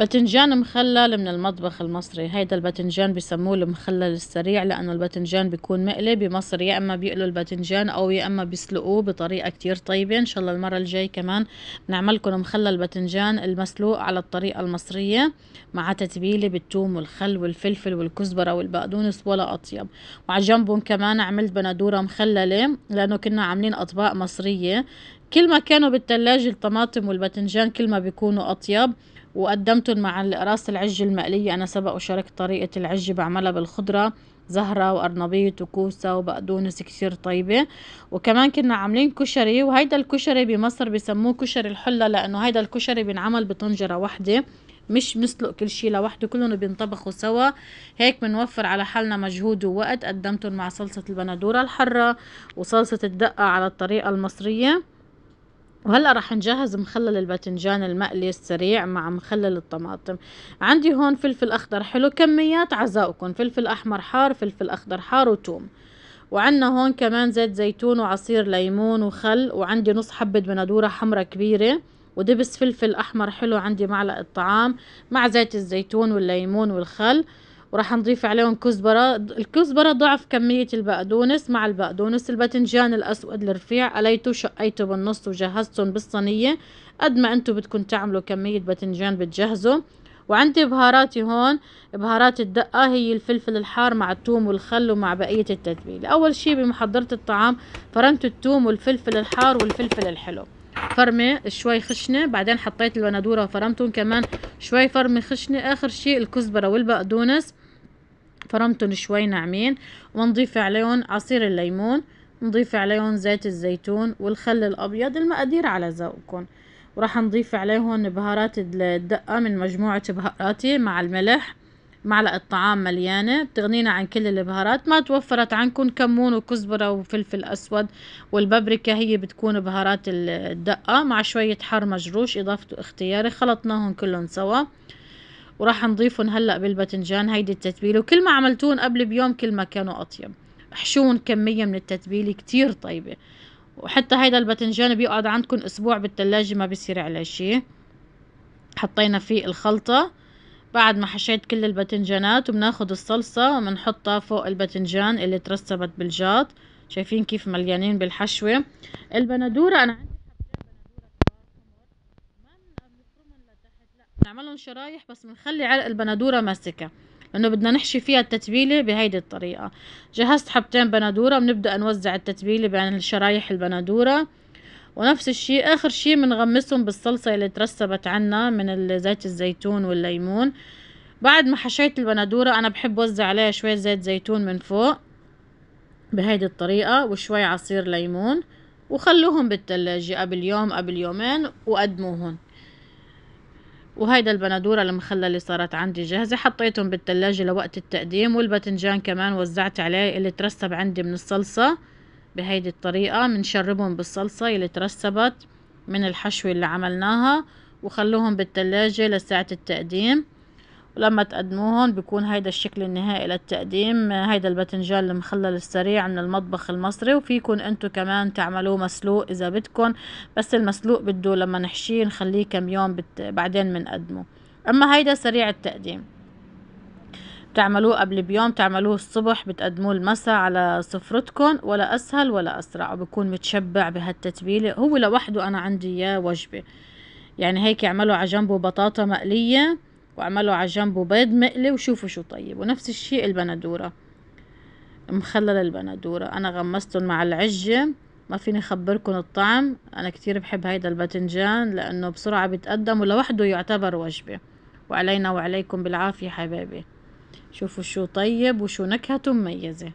باذنجان مخلل من المطبخ المصري هيدا الباذنجان بسموه المخلل السريع لانه الباذنجان بيكون مقلي بمصر يا اما بيقلوا الباذنجان او يا اما بيسلقوه بطريقه كتير طيبه ان شاء الله المره الجاي كمان بنعمل لكم مخلل باذنجان المسلوق على الطريقه المصريه مع تتبيله بالثوم والخل والفلفل والكزبره والبقدونس ولا اطيب وعلى جنبهم كمان عملت بندوره مخلله لانه كنا عاملين اطباق مصريه كل ما كانوا بالثلاجة الطماطم والباذنجان كل ما بيكونوا أطيب وقدمتهم مع رأس العجة المقلية أنا سبق وشاركت طريقة العجة بعملها بالخضرة زهرة وقرنبيط وكوسة وبقدونس كتير طيبة وكمان كنا عاملين كشري وهيدا الكشري بمصر بسموه كشري الحلة لأنه هيدا الكشري بينعمل بطنجرة واحدة مش بنسلق كل شيء لوحده كلهم بينطبخوا سوا هيك بنوفر على حالنا مجهود ووقت قدمتهم مع صلصة البندورة الحرة وصلصة الدقة على الطريقة المصرية وهلا راح نجهز مخلل الباذنجان المقلي السريع مع مخلل الطماطم عندي هون فلفل اخضر حلو كميات عزاؤكم فلفل احمر حار فلفل اخضر حار وتوم وعندنا هون كمان زيت زيتون وعصير ليمون وخل وعندي نص حبة بندورة حمراء كبيرة ودبس فلفل احمر حلو عندي معلقة طعام مع زيت الزيتون والليمون والخل وراح نضيف عليهم كزبرة الكزبرة ضعف كمية البقدونس مع البقدونس الباذنجان الأسود الرفيع قليته شقيته بالنص وجهزتهم بالصينية قد ما انتم بدكم تعملوا كمية باذنجان بتجهزوا وعندي بهاراتي هون بهارات الدقة هي الفلفل الحار مع التوم والخل ومع بقية التتبيلة أول شي بمحضرة الطعام فرمت التوم والفلفل الحار والفلفل الحلو فرمة شوي خشنة بعدين حطيت البندورة وفرمتهم كمان شوي فرمة خشنة آخر شي الكزبرة والبقدونس فرمتهم شوي ناعمين ونضيف عليهم عصير الليمون نضيف عليهم زيت الزيتون والخل الأبيض المقادير على ذوقكم وراح نضيف عليهم بهارات الدقة من مجموعة بهاراتي مع الملح معلقة طعام مليانة بتغنينا عن كل البهارات ما توفرت عنكم كمون وكزبرة وفلفل أسود والبابريكا هي بتكون بهارات الدقة مع شوية حار مجروش إضافته اختياري خلطناهم كلهم سوا وراح نضيفهم هلأ بالباذنجان هيدي التتبيلة وكل ما عملتوهم قبل بيوم كل ما كانوا أطيب احشوهم كمية من التتبيلة كتير طيبة وحتى هيدا الباذنجان بيقعد عندكم أسبوع بالتلاجة ما بيصير عليه شيء حطينا فيه الخلطة بعد ما حشيت كل الباذنجانات وبناخد الصلصة وبنحطها فوق الباذنجان اللي ترسبت بالجاط شايفين كيف مليانين بالحشوة البندورة أنا نعملهم شرايح بس بنخلي علق البندوره ماسكه لانه بدنا نحشي فيها التتبيله بهيدي الطريقه جهزت حبتين بندوره بنبدا نوزع التتبيله بين الشرايح البندوره ونفس الشيء اخر شيء بنغمسهم بالصلصه اللي ترسبت عنا من زيت الزيتون والليمون بعد ما حشيت البندوره انا بحب وزع عليها شويه زيت زيتون من فوق بهيدي الطريقه وشوي عصير ليمون وخلوهم بالتلاجة قبل يوم قبل يومين وقدموهم وهيدا البندورة المخلة اللي صارت عندي جاهزة حطيتهم بالتلاجة لوقت التقديم والباتنجان كمان وزعت عليه اللي ترسب عندي من الصلصة بهيدي الطريقة بنشربهم بالصلصة اللي ترسبت من الحشوة اللي عملناها وخلوهم بالتلاجة لساعة التقديم لما تقدموهن بيكون هيدا الشكل النهائي للتقديم هيدا الباذنجان المخلل السريع من المطبخ المصري وفيكم انتو كمان تعملوه مسلوق اذا بدكم بس المسلوق بده لما نحشيه نخليه كم يوم بت... بعدين بنقدمه اما هيدا سريع التقديم بتعملوه قبل بيوم تعملوه الصبح بتقدموه المساء على سفرتكم ولا اسهل ولا اسرع وبكون متشبع بهالتتبيله هو لوحده انا عندي اياه وجبه يعني هيك يعملوا على جنبه بطاطا مقليه واعملوا على جنبه بيض مقلي وشوفوا شو طيب ونفس الشيء البندورة مخلل البندورة انا غمستهم مع العجة ما فيني اخبركم الطعم انا كتير بحب هيدا الباذنجان لانه بسرعة بيتقدم ولوحده يعتبر وجبة وعلينا وعليكم بالعافية حبايبي شوفوا شو طيب وشو نكهته مميزة